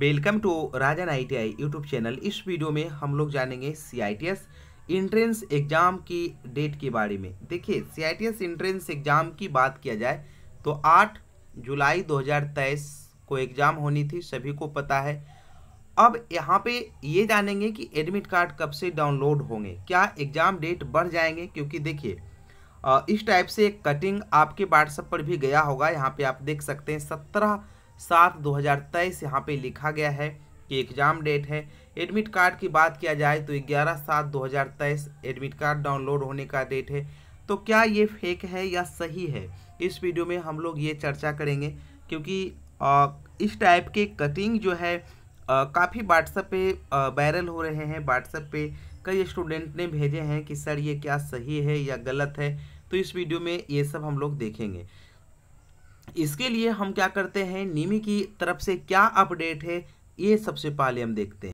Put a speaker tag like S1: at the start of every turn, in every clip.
S1: welcome to Rajan ITI YouTube channel इस video में हम लोग जानेंगे सीआईटीएस इंट्रेंस एग्ज़ाम की डेट के बारे में देखिए सीआईटीएस इंट्रेंस एग्ज़ाम की बात किया जाए तो 8 जुलाई 2023 को एग्ज़ाम होनी थी सभी को पता है अब यहाँ पे ये जानेंगे कि एडमिट कार्ड कब से डाउनलोड होंगे क्या एग्ज़ाम डेट बढ़ जाएंगे क्योंकि देखिए इस टाइप से एक कटिंग आपके व्हाट्सएप पर भी गया होगा यहाँ पे आप देख सकते हैं सत्रह सात दो हज़ार तेईस यहाँ पर लिखा गया है कि एग्ज़ाम डेट है एडमिट कार्ड की बात किया जाए तो ग्यारह सात दो हज़ार तेईस एडमिट कार्ड डाउनलोड होने का डेट है तो क्या ये फेक है या सही है इस वीडियो में हम लोग ये चर्चा करेंगे क्योंकि इस टाइप के कटिंग जो है काफ़ी व्हाट्सएप पे वायरल हो रहे हैं व्हाट्सएप पे कई स्टूडेंट ने भेजे हैं कि सर ये क्या सही है या गलत है तो इस वीडियो में ये सब हम लोग देखेंगे इसके लिए हम क्या करते हैं निमी की तरफ से क्या अपडेट है ये सबसे पहले हम देखते हैं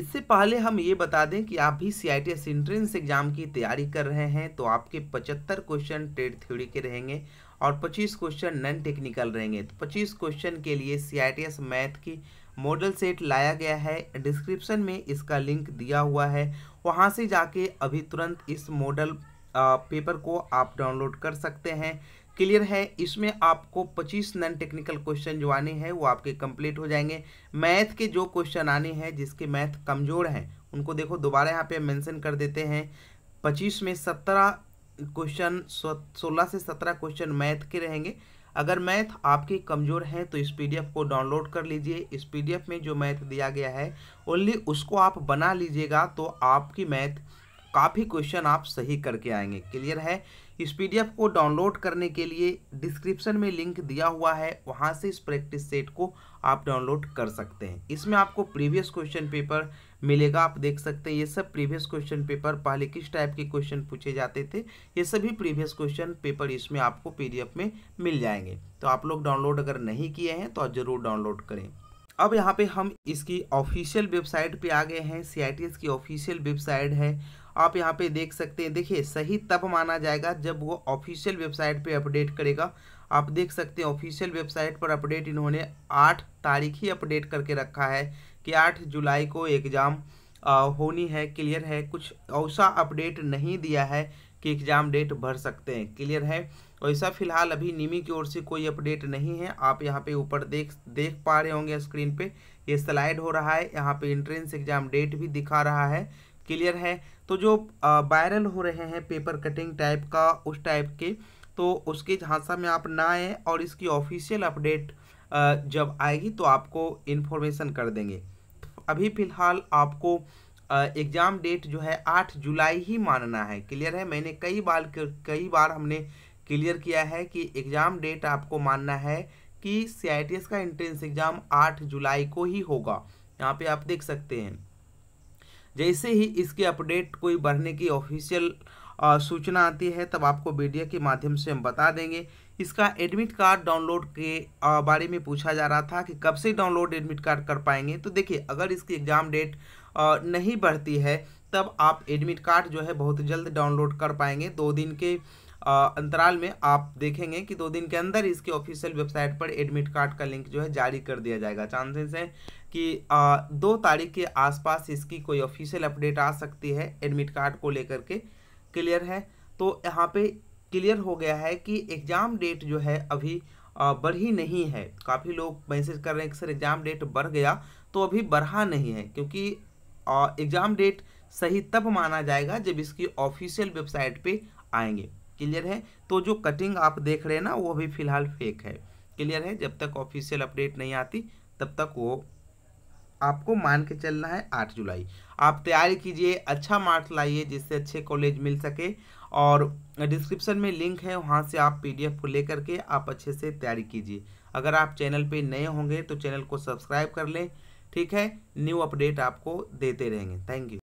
S1: इससे पहले हम ये बता दें कि आप भी C I T S entrance exam की तैयारी कर रहे हैं तो आपके 75 क्वेश्चन ट्रेड थ्योरी के रहेंगे और 25 क्वेश्चन नॉन टेक्निकल रहेंगे तो 25 क्वेश्चन के लिए C I T S math की मॉडल सेट लाया गया है डिस्क्रिप्शन में इसका लिंक दिया हुआ है वहाँ से जाके अभी तुरंत इस मॉडल पेपर को आप डाउनलोड कर सकते हैं क्लियर है इसमें आपको 25 नॉन टेक्निकल क्वेश्चन जो आने हैं वो आपके कंप्लीट हो जाएंगे मैथ के जो क्वेश्चन आने हैं जिसके मैथ कमज़ोर हैं उनको देखो दोबारा यहाँ पे मेंशन कर देते हैं 25 में 17 क्वेश्चन 16 से 17 क्वेश्चन मैथ के रहेंगे अगर मैथ आपके कमज़ोर हैं तो इस पीडीएफ को डाउनलोड कर लीजिए इस पी में जो मैथ दिया गया है ओनली उसको आप बना लीजिएगा तो आपकी मैथ काफ़ी क्वेश्चन आप सही करके आएंगे क्लियर है इस पीडीएफ को डाउनलोड करने के लिए डिस्क्रिप्शन में लिंक दिया हुआ है वहाँ से इस प्रैक्टिस सेट को आप डाउनलोड कर सकते हैं इसमें आपको प्रीवियस क्वेश्चन पेपर मिलेगा आप देख सकते हैं ये सब प्रीवियस क्वेश्चन पेपर पहले किस टाइप के क्वेश्चन पूछे जाते थे ये सभी प्रीवियस क्वेश्चन पेपर इसमें आपको पी में मिल जाएंगे तो आप लोग डाउनलोड अगर नहीं किए हैं तो ज़रूर डाउनलोड करें अब यहाँ पे हम इसकी ऑफिशियल वेबसाइट पे आ गए हैं सी की ऑफिशियल वेबसाइट है आप यहाँ पे देख सकते हैं देखिए सही तब माना जाएगा जब वो ऑफिशियल वेबसाइट पे अपडेट करेगा आप देख सकते हैं ऑफिशियल वेबसाइट पर अपडेट इन्होंने आठ तारीख ही अपडेट करके रखा है कि आठ जुलाई को एग्ज़ाम होनी है क्लियर है कुछ ऐसा अपडेट नहीं दिया है कि एग्ज़ाम डेट भर सकते हैं क्लियर है वैसा फिलहाल अभी निमी की ओर से कोई अपडेट नहीं है आप यहाँ पे ऊपर देख देख पा रहे होंगे स्क्रीन पे ये स्लाइड हो रहा है यहाँ पे इंट्रेंस एग्जाम डेट भी दिखा रहा है क्लियर है तो जो वायरल हो रहे हैं पेपर कटिंग टाइप का उस टाइप के तो उसके झांसा में आप ना आए और इसकी ऑफिशियल अपडेट जब आएगी तो आपको इन्फॉर्मेशन कर देंगे अभी फ़िलहाल आपको एग्ज़ाम डेट जो है आठ जुलाई ही मानना है क्लियर है मैंने कई बार कई बार हमने क्लियर किया है कि एग्ज़ाम डेट आपको मानना है कि सी का एंट्रेंस एग्ज़ाम आठ जुलाई को ही होगा यहाँ पे आप देख सकते हैं जैसे ही इसके अपडेट कोई बढ़ने की ऑफिशियल सूचना आती है तब आपको मीडिया के माध्यम से हम बता देंगे इसका एडमिट कार्ड डाउनलोड के बारे में पूछा जा रहा था कि कब से डाउनलोड एडमिट कार्ड कर पाएंगे तो देखिए अगर इसकी एग्ज़ाम डेट नहीं बढ़ती है तब आप एडमिट कार्ड जो है बहुत जल्द डाउनलोड कर पाएंगे दो दिन के अंतराल में आप देखेंगे कि दो दिन के अंदर इसके ऑफिशियल वेबसाइट पर एडमिट कार्ड का लिंक जो है जारी कर दिया जाएगा चांसेस हैं कि आ, दो तारीख के आसपास इसकी कोई ऑफिशियल अपडेट आ सकती है एडमिट कार्ड को लेकर के क्लियर है तो यहाँ पे क्लियर हो गया है कि एग्ज़ाम डेट जो है अभी बढ़ी नहीं है काफ़ी लोग मैसेज कर रहे हैं कि सर एग्ज़ाम डेट बढ़ गया तो अभी बढ़ा नहीं है क्योंकि एग्ज़ाम डेट सही तब माना जाएगा जब इसकी ऑफिशियल वेबसाइट पे आएंगे क्लियर है तो जो कटिंग आप देख रहे हैं ना वो भी फिलहाल फेक है क्लियर है जब तक ऑफिशियल अपडेट नहीं आती तब तक वो आपको मान के चलना है आठ जुलाई आप तैयारी कीजिए अच्छा मार्क्स लाइए जिससे अच्छे कॉलेज मिल सके और डिस्क्रिप्शन में लिंक है वहाँ से आप पीडीएफ को ले करके आप अच्छे से तैयारी कीजिए अगर आप चैनल पे नए होंगे तो चैनल को सब्सक्राइब कर लें ठीक है न्यू अपडेट आपको देते रहेंगे थैंक यू